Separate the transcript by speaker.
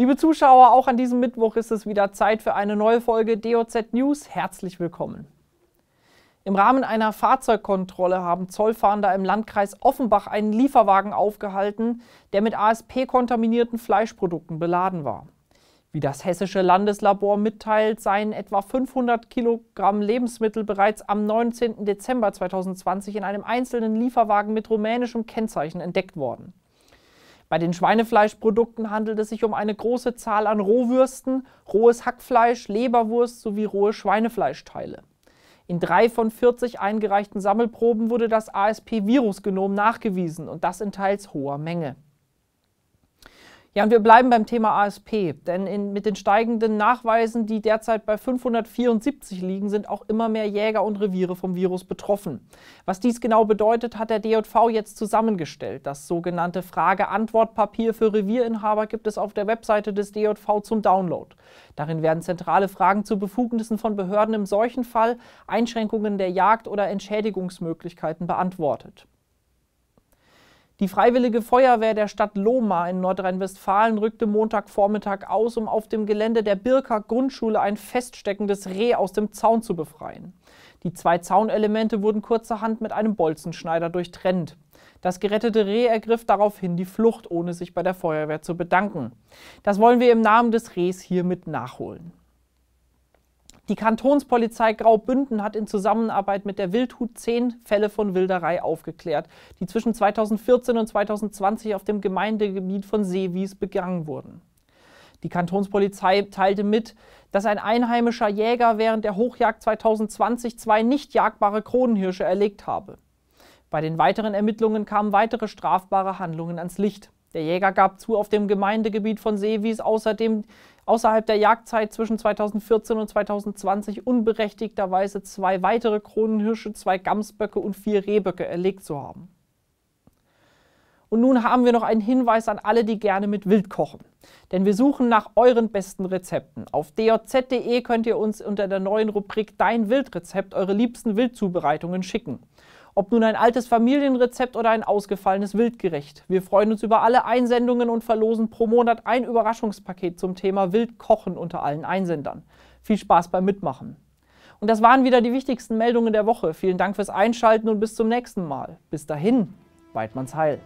Speaker 1: Liebe Zuschauer, auch an diesem Mittwoch ist es wieder Zeit für eine neue Folge DOZ News. Herzlich willkommen. Im Rahmen einer Fahrzeugkontrolle haben Zollfahnder im Landkreis Offenbach einen Lieferwagen aufgehalten, der mit ASP-kontaminierten Fleischprodukten beladen war. Wie das hessische Landeslabor mitteilt, seien etwa 500 Kilogramm Lebensmittel bereits am 19. Dezember 2020 in einem einzelnen Lieferwagen mit rumänischem Kennzeichen entdeckt worden. Bei den Schweinefleischprodukten handelt es sich um eine große Zahl an Rohwürsten, rohes Hackfleisch, Leberwurst sowie rohe Schweinefleischteile. In drei von 40 eingereichten Sammelproben wurde das ASP-Virusgenom nachgewiesen und das in teils hoher Menge. Ja, und wir bleiben beim Thema ASP, denn in, mit den steigenden Nachweisen, die derzeit bei 574 liegen, sind auch immer mehr Jäger und Reviere vom Virus betroffen. Was dies genau bedeutet, hat der DJV jetzt zusammengestellt. Das sogenannte Frage-Antwort-Papier für Revierinhaber gibt es auf der Webseite des DJV zum Download. Darin werden zentrale Fragen zu Befugnissen von Behörden im solchen Fall, Einschränkungen der Jagd oder Entschädigungsmöglichkeiten beantwortet. Die Freiwillige Feuerwehr der Stadt Lohmar in Nordrhein-Westfalen rückte Montagvormittag aus, um auf dem Gelände der Birker Grundschule ein feststeckendes Reh aus dem Zaun zu befreien. Die zwei Zaunelemente wurden kurzerhand mit einem Bolzenschneider durchtrennt. Das gerettete Reh ergriff daraufhin die Flucht, ohne sich bei der Feuerwehr zu bedanken. Das wollen wir im Namen des Rehs hiermit nachholen. Die Kantonspolizei Graubünden hat in Zusammenarbeit mit der Wildhut zehn Fälle von Wilderei aufgeklärt, die zwischen 2014 und 2020 auf dem Gemeindegebiet von Seewies begangen wurden. Die Kantonspolizei teilte mit, dass ein einheimischer Jäger während der Hochjagd 2020 zwei nicht jagbare Kronenhirsche erlegt habe. Bei den weiteren Ermittlungen kamen weitere strafbare Handlungen ans Licht. Der Jäger gab zu, auf dem Gemeindegebiet von Seewies außerdem außerhalb der Jagdzeit zwischen 2014 und 2020 unberechtigterweise zwei weitere Kronenhirsche, zwei Gamsböcke und vier Rehböcke erlegt zu haben. Und nun haben wir noch einen Hinweis an alle, die gerne mit Wild kochen. Denn wir suchen nach euren besten Rezepten. Auf djz.de könnt ihr uns unter der neuen Rubrik Dein Wildrezept eure liebsten Wildzubereitungen schicken. Ob nun ein altes Familienrezept oder ein ausgefallenes Wildgericht. Wir freuen uns über alle Einsendungen und verlosen pro Monat ein Überraschungspaket zum Thema Wildkochen unter allen Einsendern. Viel Spaß beim Mitmachen. Und das waren wieder die wichtigsten Meldungen der Woche. Vielen Dank fürs Einschalten und bis zum nächsten Mal. Bis dahin, Weidmanns Heil.